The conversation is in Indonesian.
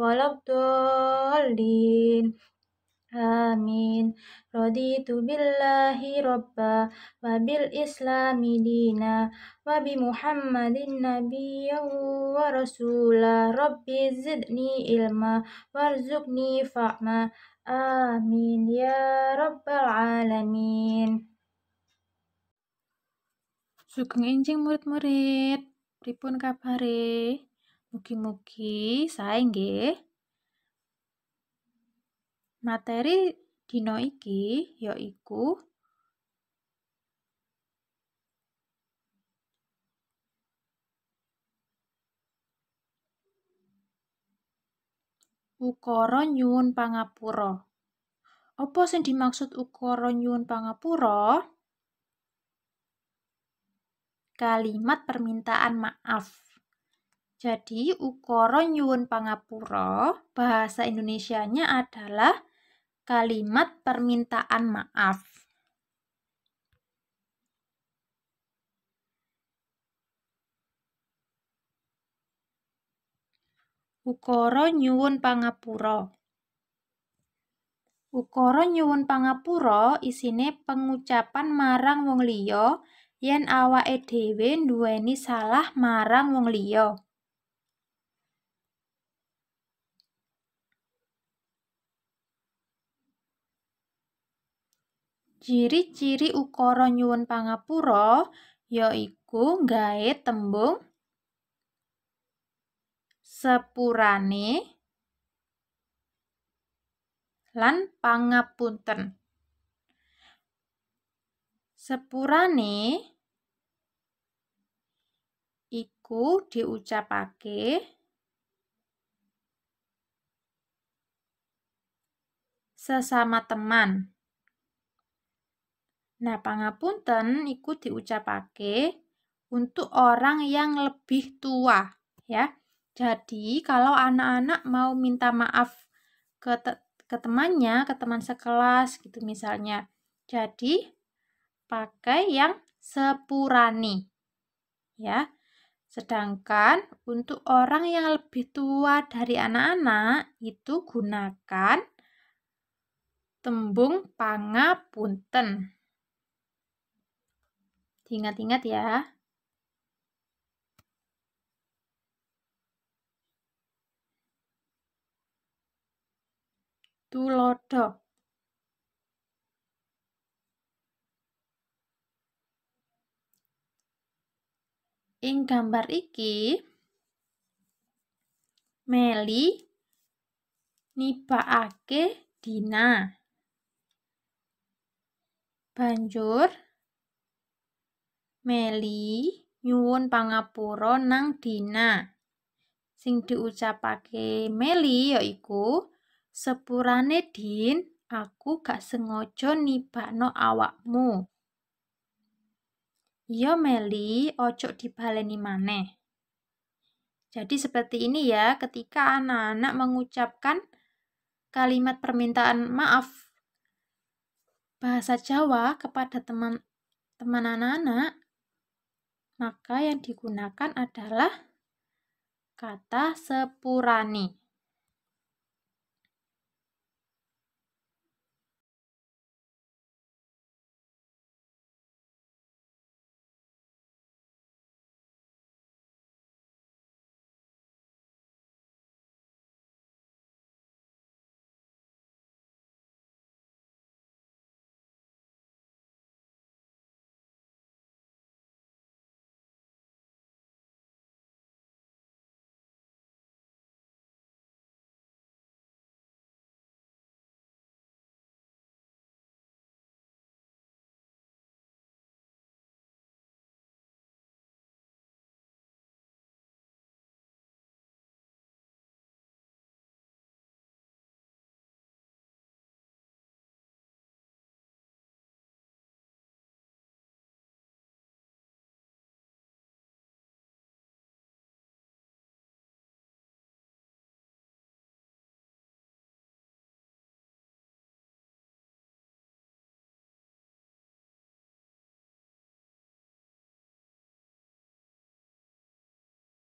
walabdolin. Amin. Raditu billahi robba wa bil islami dina wa bi muhammadin nabiyyahu wa rasula rabbi zidni ilma warzuqni fa'ma. Amin ya rabbal alamin. Sugeng enjing murid-murid, pripun kabare? Mugi-mugi saya nggih. Materi dino iki yaiku ukara nyuwun pangapura. Apa sing dimaksud ukara nyuwun pangapura? Kalimat permintaan maaf. Jadi ukara nyuwun pangapura bahasa Indonesianya adalah kalimat permintaan maaf. Ukara nyuwun pangapura. Ukara nyuwun pangapura isine pengucapan marang wong liya yen awake dhewe duweni salah marang wong liya. Ciri-ciri ukara nyuwun pangapura yaiku gawe tembung sepurane lan pangapunten. Sepurane iku diucapake sesama teman. Nah, pangapunten iku diucapake untuk orang yang lebih tua, ya. Jadi, kalau anak-anak mau minta maaf ke te ke temannya, ke teman sekelas gitu misalnya. Jadi, pakai yang sepurani. Ya. Sedangkan untuk orang yang lebih tua dari anak-anak itu gunakan tembung pangapunten. Diingat-ingat ya. Tulodo. Ing gambar iki Meli nibakake Dina. Banjur Meli nyuwun pangapura nang Dina. Sing diucapake Meli yaiku sepurane Din, aku gak sengaja nibakno awakmu. Yo iya, Meli, ojo dibaleni maneh. Jadi seperti ini ya, ketika anak-anak mengucapkan kalimat permintaan maaf bahasa Jawa kepada teman-teman anak-anak, maka yang digunakan adalah kata sepurani.